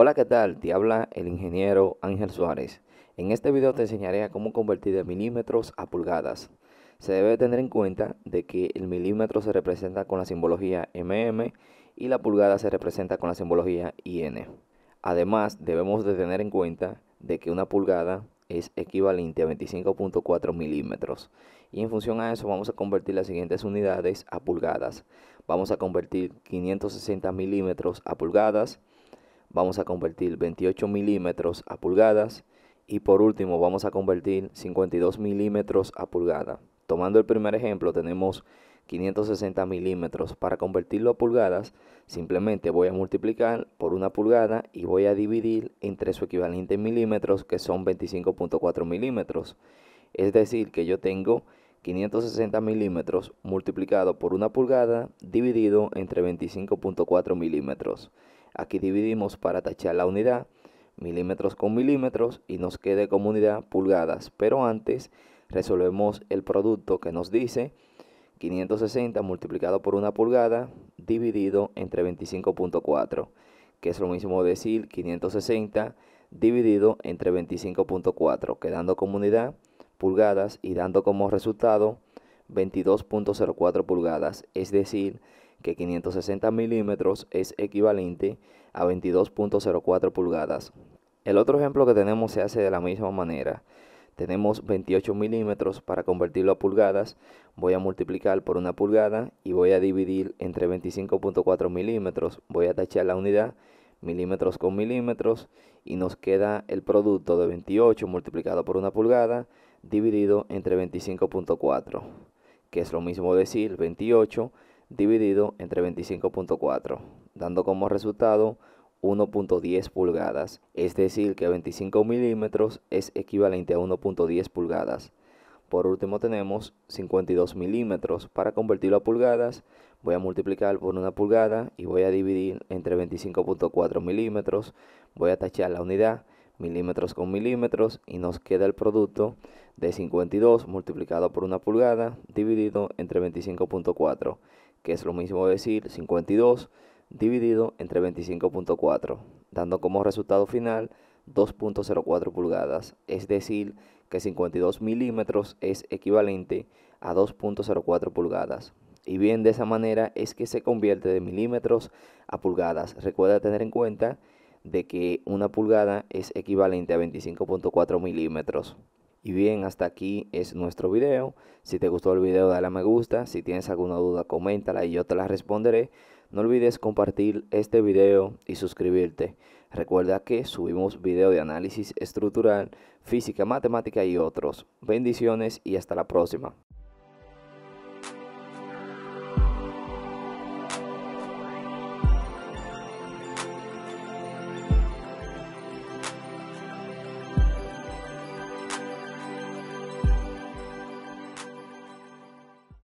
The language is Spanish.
Hola, ¿qué tal? Te habla el ingeniero Ángel Suárez. En este video te enseñaré a cómo convertir de milímetros a pulgadas. Se debe tener en cuenta de que el milímetro se representa con la simbología mm y la pulgada se representa con la simbología in. Además, debemos de tener en cuenta de que una pulgada es equivalente a 25.4 milímetros. Y en función a eso vamos a convertir las siguientes unidades a pulgadas. Vamos a convertir 560 milímetros a pulgadas, vamos a convertir 28 milímetros a pulgadas y por último vamos a convertir 52 milímetros a pulgada. Tomando el primer ejemplo tenemos 560 milímetros. Para convertirlo a pulgadas simplemente voy a multiplicar por una pulgada y voy a dividir entre su equivalente en milímetros que son 25.4 milímetros. Es decir que yo tengo 560 milímetros multiplicado por una pulgada dividido entre 25.4 milímetros. Aquí dividimos para tachar la unidad, milímetros con milímetros, y nos quede como unidad pulgadas. Pero antes resolvemos el producto que nos dice 560 multiplicado por una pulgada dividido entre 25.4, que es lo mismo decir 560 dividido entre 25.4, quedando como unidad pulgadas y dando como resultado 22.04 pulgadas, es decir, que 560 milímetros es equivalente a 22.04 pulgadas. El otro ejemplo que tenemos se hace de la misma manera. Tenemos 28 milímetros para convertirlo a pulgadas. Voy a multiplicar por una pulgada y voy a dividir entre 25.4 milímetros. Voy a tachar la unidad milímetros con milímetros y nos queda el producto de 28 multiplicado por una pulgada dividido entre 25.4 que es lo mismo decir 28 dividido entre 25.4, dando como resultado 1.10 pulgadas, es decir que 25 milímetros es equivalente a 1.10 pulgadas. Por último tenemos 52 milímetros. Para convertirlo a pulgadas voy a multiplicar por una pulgada y voy a dividir entre 25.4 milímetros. Voy a tachar la unidad milímetros con milímetros y nos queda el producto de 52 multiplicado por una pulgada dividido entre 25.4 que es lo mismo decir 52 dividido entre 25.4, dando como resultado final 2.04 pulgadas, es decir, que 52 milímetros es equivalente a 2.04 pulgadas. Y bien, de esa manera es que se convierte de milímetros a pulgadas. Recuerda tener en cuenta de que una pulgada es equivalente a 25.4 milímetros. Y bien, hasta aquí es nuestro video. Si te gustó el video, dale a me gusta. Si tienes alguna duda, coméntala y yo te la responderé. No olvides compartir este video y suscribirte. Recuerda que subimos video de análisis estructural, física, matemática y otros. Bendiciones y hasta la próxima.